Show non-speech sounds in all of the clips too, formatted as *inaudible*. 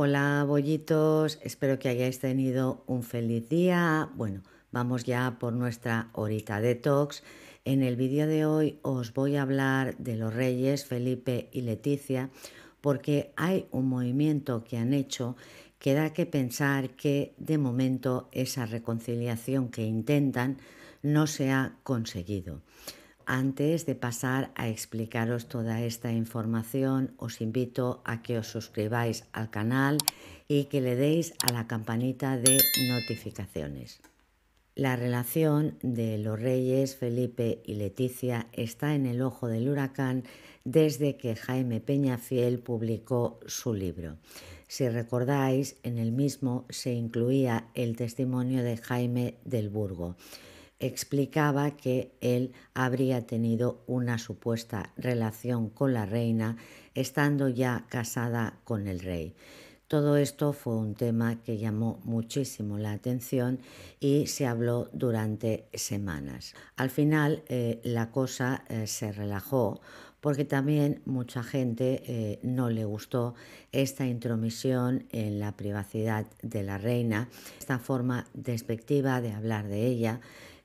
Hola bollitos, espero que hayáis tenido un feliz día. Bueno, vamos ya por nuestra horita detox. En el vídeo de hoy os voy a hablar de los reyes Felipe y Leticia porque hay un movimiento que han hecho que da que pensar que de momento esa reconciliación que intentan no se ha conseguido. Antes de pasar a explicaros toda esta información, os invito a que os suscribáis al canal y que le deis a la campanita de notificaciones. La relación de los reyes Felipe y Leticia está en el ojo del huracán desde que Jaime Peñafiel publicó su libro. Si recordáis, en el mismo se incluía el testimonio de Jaime del Burgo explicaba que él habría tenido una supuesta relación con la reina, estando ya casada con el rey. Todo esto fue un tema que llamó muchísimo la atención y se habló durante semanas. Al final eh, la cosa eh, se relajó porque también mucha gente eh, no le gustó esta intromisión en la privacidad de la reina, esta forma despectiva de hablar de ella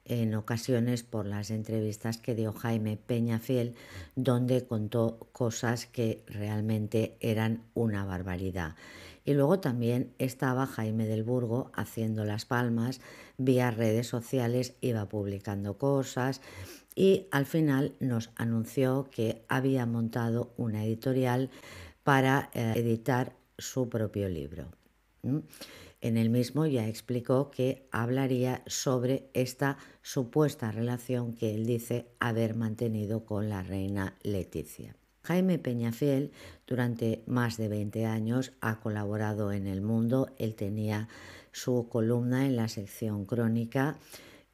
en ocasiones por las entrevistas que dio Jaime Peñafiel, donde contó cosas que realmente eran una barbaridad. Y luego también estaba Jaime del Burgo haciendo las palmas vía redes sociales, iba publicando cosas y al final nos anunció que había montado una editorial para eh, editar su propio libro. En el mismo ya explicó que hablaría sobre esta supuesta relación que él dice haber mantenido con la reina Leticia. Jaime Peñafiel durante más de 20 años ha colaborado en El Mundo. Él tenía su columna en la sección crónica,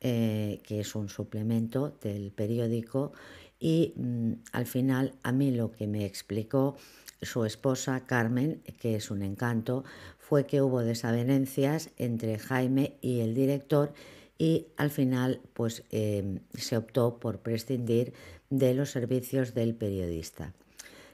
eh, que es un suplemento del periódico. Y mm, al final a mí lo que me explicó su esposa, Carmen, que es un encanto, fue que hubo desavenencias entre Jaime y el director y al final pues, em, se optó por prescindir de los servicios del periodista.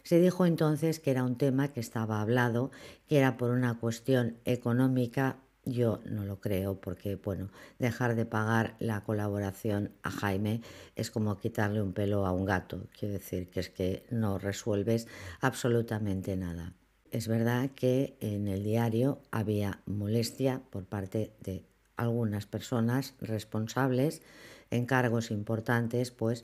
Se dijo entonces que era un tema que estaba hablado, que era por una cuestión económica yo no lo creo porque, bueno, dejar de pagar la colaboración a Jaime es como quitarle un pelo a un gato. Quiero decir que es que no resuelves absolutamente nada. Es verdad que en el diario había molestia por parte de algunas personas responsables en cargos importantes, pues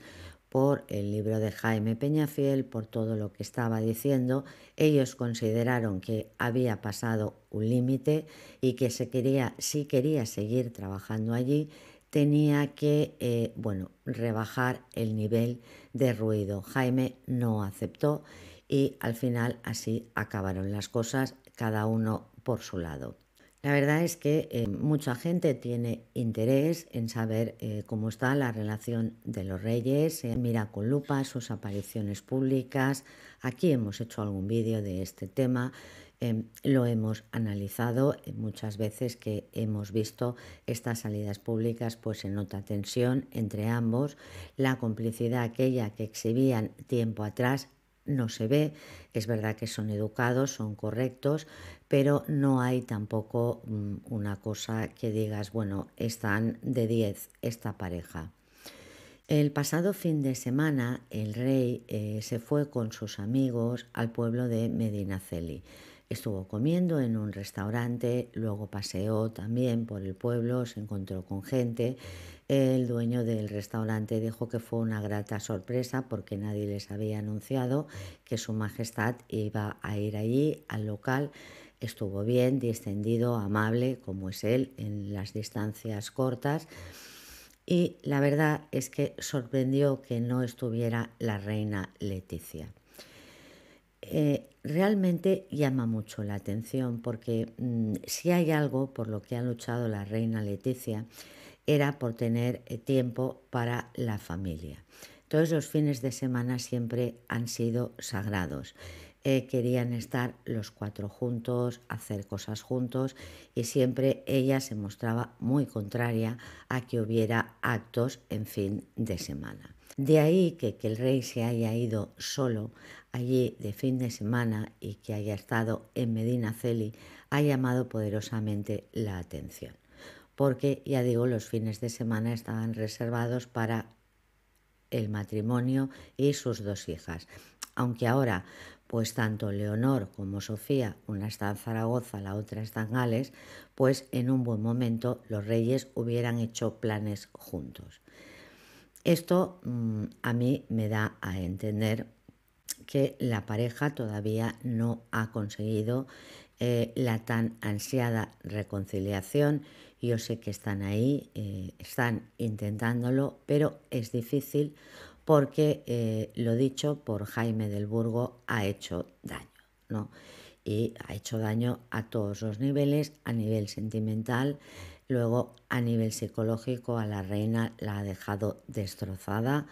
por el libro de Jaime Peñafiel, por todo lo que estaba diciendo. Ellos consideraron que había pasado un límite y que quería, si quería seguir trabajando allí, tenía que eh, bueno, rebajar el nivel de ruido. Jaime no aceptó y al final así acabaron las cosas, cada uno por su lado. La verdad es que eh, mucha gente tiene interés en saber eh, cómo está la relación de los reyes, eh, mira con lupa sus apariciones públicas. Aquí hemos hecho algún vídeo de este tema, em, lo hemos analizado muchas veces que hemos visto estas salidas públicas, pues se nota tensión entre ambos, la complicidad aquella que exhibían tiempo atrás no se ve. Es verdad que son educados, son correctos, pero no hay tampoco mm, una cosa que digas, bueno, están de 10 esta pareja. El pasado fin de semana el rey eh, se fue con sus amigos al pueblo de Medinaceli. Estuvo comiendo en un restaurante, luego paseó también por el pueblo, se encontró con gente el dueño del restaurante dijo que fue una grata sorpresa porque nadie les había anunciado que su majestad iba a ir allí al local. Estuvo bien, distendido, amable, como es él en las distancias cortas. Y la verdad es que sorprendió que no estuviera la reina Leticia. Eh, realmente llama mucho la atención porque mm, si hay algo por lo que ha luchado la reina Leticia, era por tener eh, tiempo para la familia. Todos los fines de semana siempre han sido sagrados. Eh, querían estar los cuatro juntos, hacer cosas juntos y siempre ella se mostraba muy contraria a que hubiera actos en fin de semana. De ahí que, el rey se haya ido solo allí de fin de semana y que haya estado en Medina Celi, ha llamado poderosamente la atención porque ya digo, los fines de semana estaban reservados para el matrimonio y sus dos hijas. Aunque ahora, pues tanto Leonor como Sofía, una está en Zaragoza, la otra está en Gales, pues en un buen momento los reyes hubieran hecho planes juntos. Esto mm, a mí me da a entender que la pareja todavía no ha conseguido eh, la tan ansiada reconciliación yo sé que están ahí, eh, están intentándolo, pero es difícil porque, eh, lo dicho por Jaime del Burgo, ha hecho daño, ¿no? Y ha hecho daño a todos los niveles, a nivel sentimental, luego a nivel psicológico, a la reina la ha dejado destrozada,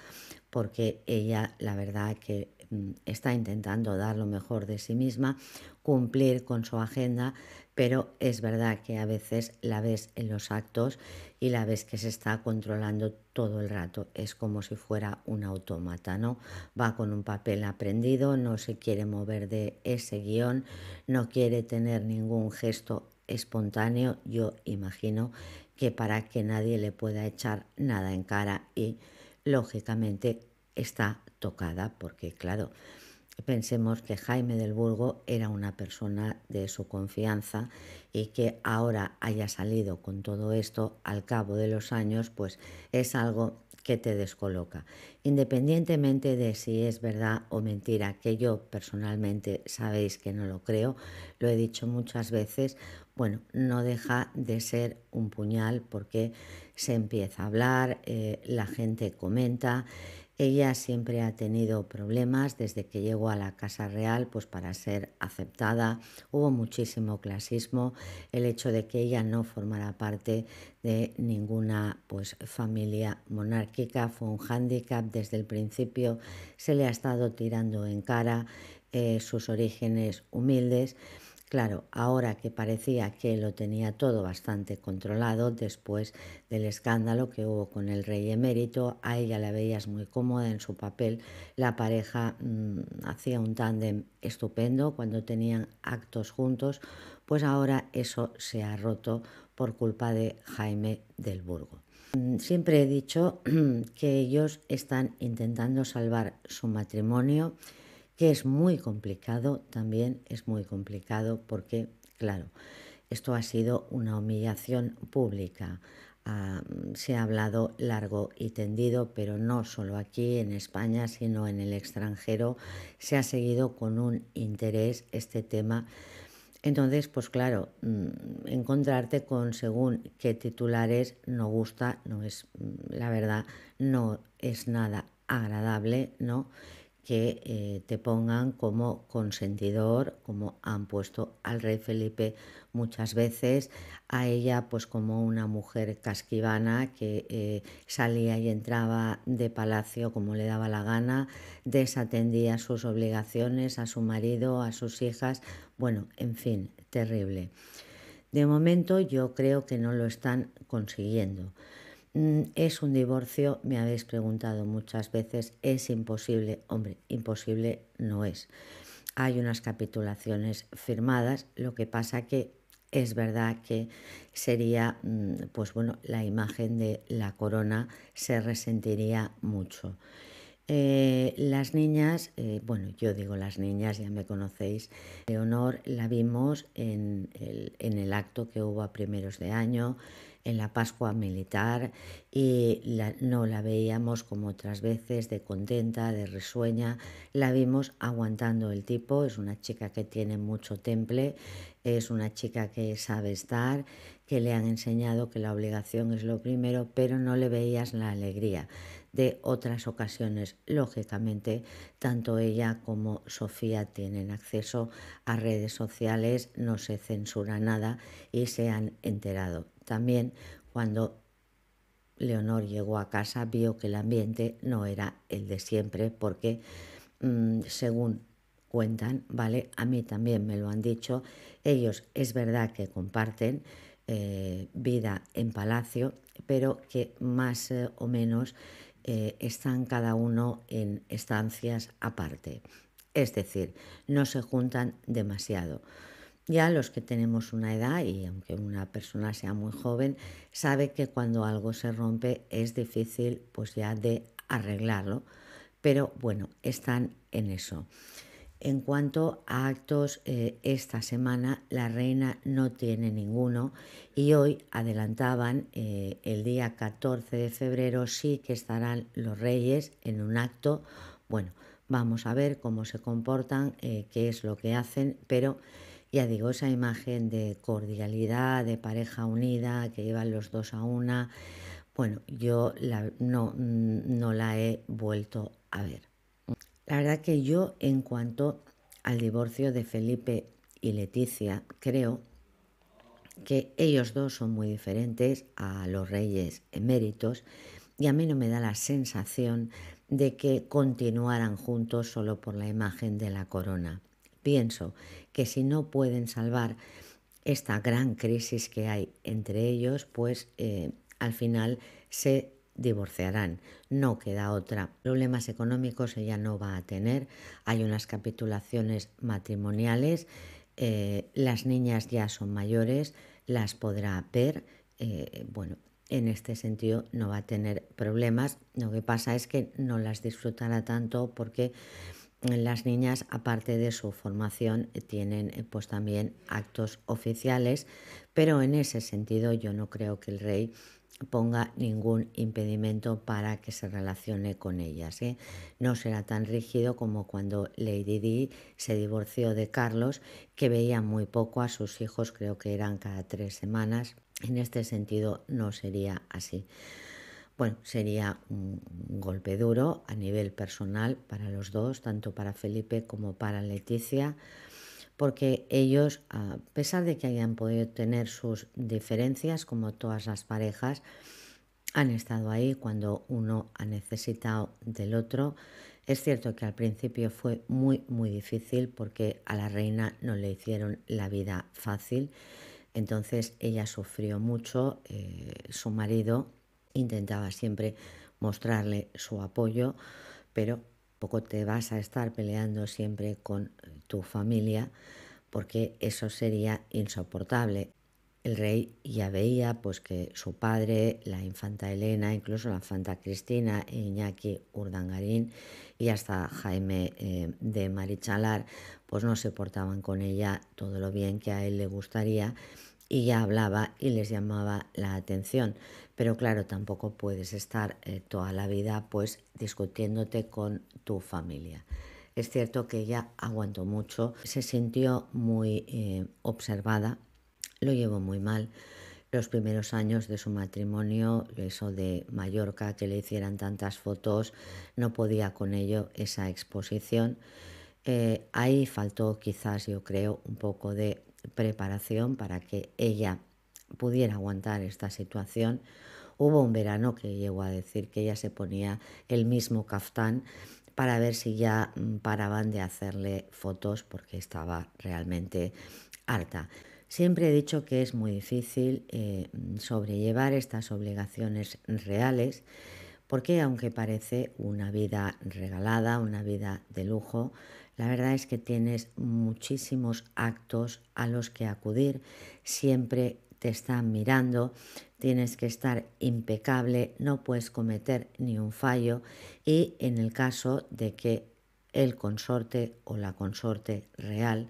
porque ella, la verdad que Mm, está intentando dar lo mejor de sí misma, cumplir con su agenda, pero es verdad que a veces la ves en los actos y la ves que se está controlando todo el rato. Es como si fuera un autómata, ¿no? Va con un papel aprendido, no se quiere mover de ese guión, no quiere tener ningún gesto espontáneo, yo imagino que para que nadie le pueda echar nada en cara y lógicamente está tocada, porque claro, pensemos que Jaime del Burgo era una persona de su confianza y que ahora haya salido con todo esto al cabo de los años, pues es algo que te descoloca. Independientemente de si es verdad o mentira, que yo personalmente sabéis que no lo creo, lo he dicho muchas veces, bueno, no deja de ser un puñal porque se empieza a hablar, eh, la gente comenta, ella siempre ha tenido problemas desde que llegó a la Casa Real pues para ser aceptada. Hubo muchísimo clasismo, el hecho de que ella no formara parte de ninguna pues familia monárquica fue un hándicap desde el principio, se le ha estado tirando en cara eh, sus orígenes humildes. Claro, ahora que parecía que lo tenía todo bastante controlado, después del escándalo que hubo con el rey emérito, a ella la veías muy cómoda en su papel, la pareja mm, hacía un tándem estupendo cuando tenían actos juntos, pues ahora eso se ha roto por culpa de Jaime del Burgo. Mm, siempre he dicho *clears throat* que ellos están intentando salvar su matrimonio que es muy complicado, también es muy complicado porque, claro, esto ha sido una humillación pública. Ah, se ha hablado largo y tendido, pero no solo aquí en España, sino en el extranjero. Se ha seguido con un interés este tema. Entonces, pues claro, mm, encontrarte con según qué titulares no gusta, no es, mm, la verdad, no es nada agradable, ¿no? que eh, te pongan como consentidor, como han puesto al rey Felipe muchas veces, a ella pues como una mujer casquivana que eh, salía y entraba de palacio como le daba la gana, desatendía sus obligaciones a su marido, a sus hijas, bueno, en fin, terrible. De momento yo creo que no lo están consiguiendo. Mm, ¿Es un divorcio? Me habéis preguntado muchas veces. ¿Es imposible? Hombre, imposible no es. Hay unas capitulaciones firmadas, lo que pasa que es verdad que sería, mm, pues bueno, la imagen de la corona se resentiría mucho. Eh, las niñas, eh, bueno, yo digo las niñas, ya me conocéis. Leonor la vimos en el, acto que hubo a primeros de año, en la Pascua Militar, y no la veíamos como otras veces, de contenta, de risueña. La vimos aguantando el tipo, es una chica que tiene mucho temple, es una chica que sabe estar, que le han enseñado que la obligación es lo primero, pero no le veías la alegría de otras ocasiones. Lógicamente, tanto ella como Sofía tienen acceso a redes sociales, no se censura nada y se han enterado. También cuando Leonor llegó a casa vio que el ambiente no era el de siempre porque, mm, según cuentan, ¿vale? A mí también me lo han dicho, ellos es verdad que comparten eh, vida en palacio, pero que más eh, o menos eh, están cada uno en estancias aparte. Es decir, no se juntan demasiado. Ya los que tenemos una edad, y aunque una persona sea muy joven, sabe que cuando algo se rompe es difícil pues ya de arreglarlo, pero bueno, están en eso. En cuanto a actos, eh, esta semana la reina no tiene ninguno y hoy adelantaban eh, el día 14 de febrero sí que estarán los reyes en un acto. Bueno, vamos a ver cómo se comportan, eh, qué es lo que hacen, pero ya digo, esa imagen de cordialidad, de pareja unida, que iban los dos a una, bueno, yo mm, no la he vuelto a ver. La verdad que yo en cuanto al divorcio de Felipe y Leticia, creo que ellos dos son muy diferentes a los reyes eméritos y a mí no me da la sensación de que continuaran juntos solo por la imagen de la corona. Pienso que si no pueden salvar esta gran crisis que hay entre ellos, pues eh, al final se divorciarán, no queda otra. Problemas económicos ella no va a tener, hay unas capitulaciones matrimoniales, eh, las niñas ya son mayores, las podrá ver, eh, bueno, en este sentido no va a tener problemas. Lo que pasa es que no las disfrutará tanto porque las niñas, aparte de su formación, eh, tienen eh, pues también actos oficiales, pero en ese sentido yo no creo que el rey ponga ningún impedimento para que se relacione con ellas. ¿eh? No será tan rígido como cuando Lady Di se divorció de Carlos, que veía muy poco a sus hijos, creo que eran cada tres semanas. En este sentido no sería así. Bueno, sería un, golpe duro a nivel personal para los dos, tanto para Felipe como para Leticia, porque ellos, a pesar de que hayan podido tener sus diferencias, como todas las parejas, han estado ahí cuando uno ha necesitado del otro. Es cierto que al principio fue muy, muy difícil porque a la reina no le hicieron la vida fácil. Entonces ella sufrió mucho, eh, su marido intentaba siempre mostrarle su apoyo, pero poco te vas a estar peleando siempre con eh, tu familia porque eso sería insoportable. El rey ya veía pues que su padre, la infanta Elena, incluso la infanta Cristina, e Iñaki Urdangarín y hasta Jaime eh, de Marichalar, pues no se portaban con ella todo lo bien que a él le gustaría y ya hablaba y les llamaba la atención. Pero claro, tampoco puedes estar eh, toda la vida pues discutiéndote con tu familia. Es cierto que ella aguantó mucho, se sintió muy eh, observada, lo llevó muy mal. Los primeros años de su matrimonio, eso de Mallorca, que le hicieran tantas fotos, no podía con ello esa exposición. Eh, ahí faltó quizás, yo creo, un poco de preparación para que ella pudiera aguantar esta situación Hubo un verano que llegó a decir que ella se ponía el mismo kaftán para ver si ya mm, paraban de hacerle fotos porque estaba realmente harta. Siempre he dicho que es muy difícil eh, sobrellevar estas obligaciones reales porque aunque parece una vida regalada, una vida de lujo, la verdad es que tienes muchísimos actos a los que acudir, siempre te están mirando, tienes que estar impecable, no puedes cometer ni un fallo y en el caso de que el consorte o la consorte real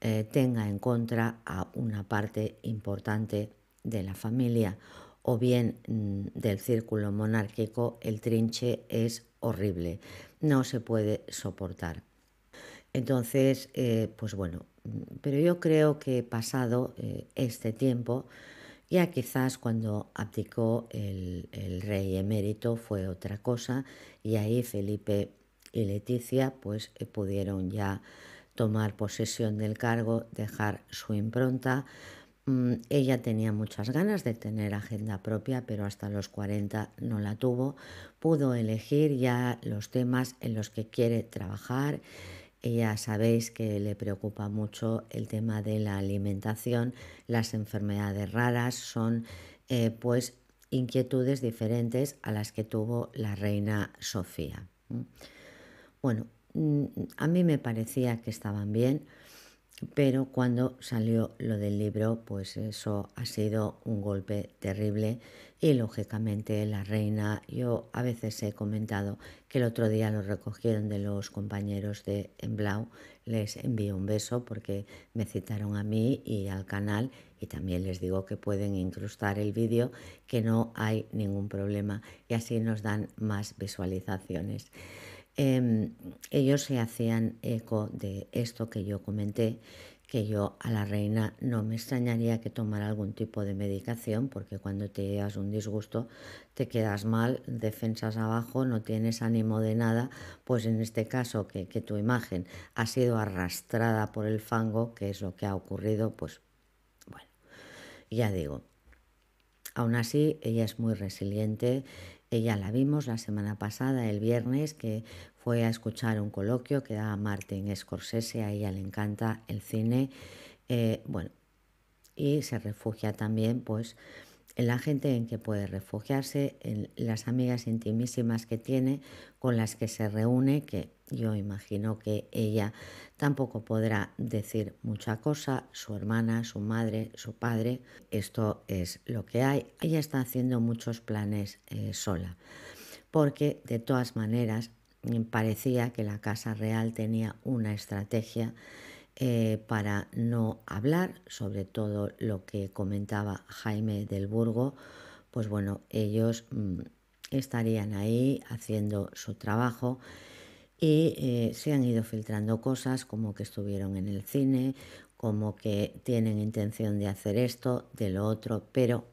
eh, tenga en contra a una parte importante de la familia o bien mm, del círculo monárquico, el trinche es horrible, no se puede soportar. Entonces, eh, pues bueno, mm, pero yo creo que pasado eh, este tiempo, ya quizás cuando abdicó el, rey emérito fue otra cosa y ahí Felipe y Leticia pues eh, pudieron ya tomar posesión del cargo, dejar su impronta. Mm, ella tenía muchas ganas de tener agenda propia, pero hasta los 40 no la tuvo. Pudo elegir ya los temas en los que quiere trabajar ya sabéis que le preocupa mucho el tema de la alimentación, las enfermedades raras son eh, pues inquietudes diferentes a las que tuvo la reina Sofía. Bueno, mm, a mí me parecía que estaban bien pero cuando salió lo del libro, pues eso ha sido un golpe terrible y lógicamente la reina, yo a veces he comentado que el otro día lo recogieron de los compañeros de Emblau, les envío un beso porque me citaron a mí y al canal y también les digo que pueden incrustar el vídeo, que no hay ningún problema y así nos dan más visualizaciones. Em, ellos se hacían eco de esto que yo comenté, que yo a la reina no me extrañaría que tomara algún tipo de medicación, porque cuando te llevas un disgusto te quedas mal, defensas abajo, no tienes ánimo de nada, pues en este caso que, que tu imagen ha sido arrastrada por el fango, que es lo que ha ocurrido, pues bueno, ya digo. Aún así, ella es muy resiliente, ella la vimos la semana pasada, el viernes, que fue a escuchar un coloquio que daba Martin Scorsese, a ella le encanta el cine, eh, bueno, y se refugia también pues en la gente en que puede refugiarse, en las amigas intimísimas que tiene, con las que se reúne, que yo imagino que ella tampoco podrá decir mucha cosa, su hermana, su madre, su padre, esto es lo que hay. Ella está haciendo muchos planes eh, sola, porque de todas maneras parecía que la Casa Real tenía una estrategia eh, para no hablar sobre todo lo que comentaba Jaime del Burgo, pues bueno, ellos mm, estarían ahí haciendo su trabajo y eh, se han ido filtrando cosas como que estuvieron en el cine, como que tienen intención de hacer esto, de lo otro, pero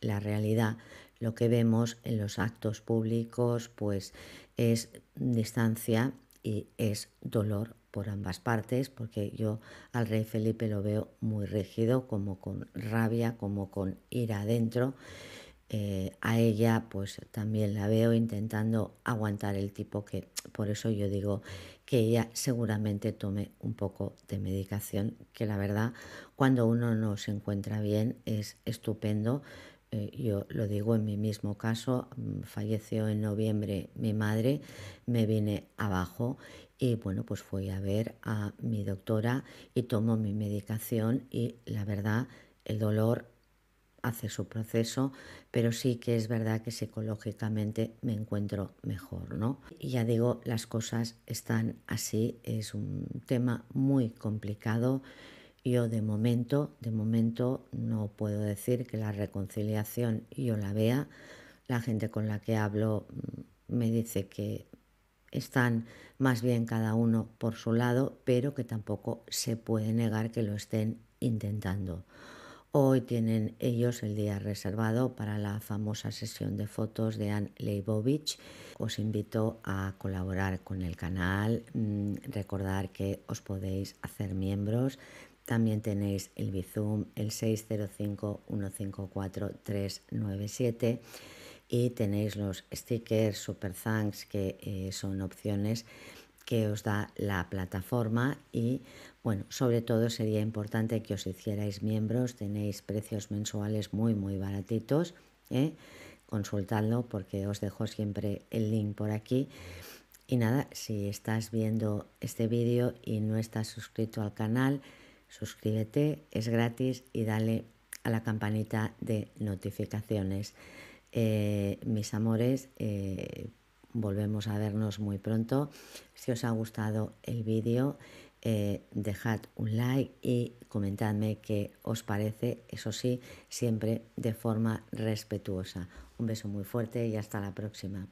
la realidad, lo que vemos en los actos públicos, pues es distancia y es dolor por ambas partes, porque yo al rey Felipe lo veo muy rígido, como con rabia, como con ira adentro. Eh, a ella pues también la veo intentando aguantar el tipo que, por eso yo digo que ella seguramente tome un poco de medicación, que la verdad cuando uno no se encuentra bien es estupendo, eh, yo lo digo en mi mismo caso, mm, falleció en noviembre mi madre, me vine abajo y bueno, pues fui a ver a mi doctora y tomo mi medicación y la verdad el dolor hace su proceso, pero sí que es verdad que psicológicamente me encuentro mejor, ¿no? Y ya digo, las cosas están así, es un tema muy complicado. Yo de momento, de momento no puedo decir que la reconciliación yo la vea. La gente con la que hablo mm, me dice que están más bien cada uno por su lado, pero que tampoco se puede negar que lo estén intentando. Hoy tienen ellos el día reservado para la famosa sesión de fotos de Anne Leibovich. Os invito a colaborar con el canal, mm, recordar que os podéis hacer miembros también tenéis el Bizum, el 605-154-397 y tenéis los stickers Super Thanks que eh, son opciones que os da la plataforma y bueno, sobre todo sería importante que os hicierais miembros, tenéis precios mensuales muy muy baratitos, ¿eh? consultadlo porque os dejo siempre el link por aquí. Y nada, si estás viendo este vídeo y no estás suscrito al canal, suscríbete, es gratis y dale a la campanita de notificaciones. Eh, mis amores, eh, volvemos a vernos muy pronto. Si os ha gustado el vídeo, eh, dejad un like y comentadme qué os parece, eso sí, siempre de forma respetuosa. Un beso muy fuerte y hasta la próxima.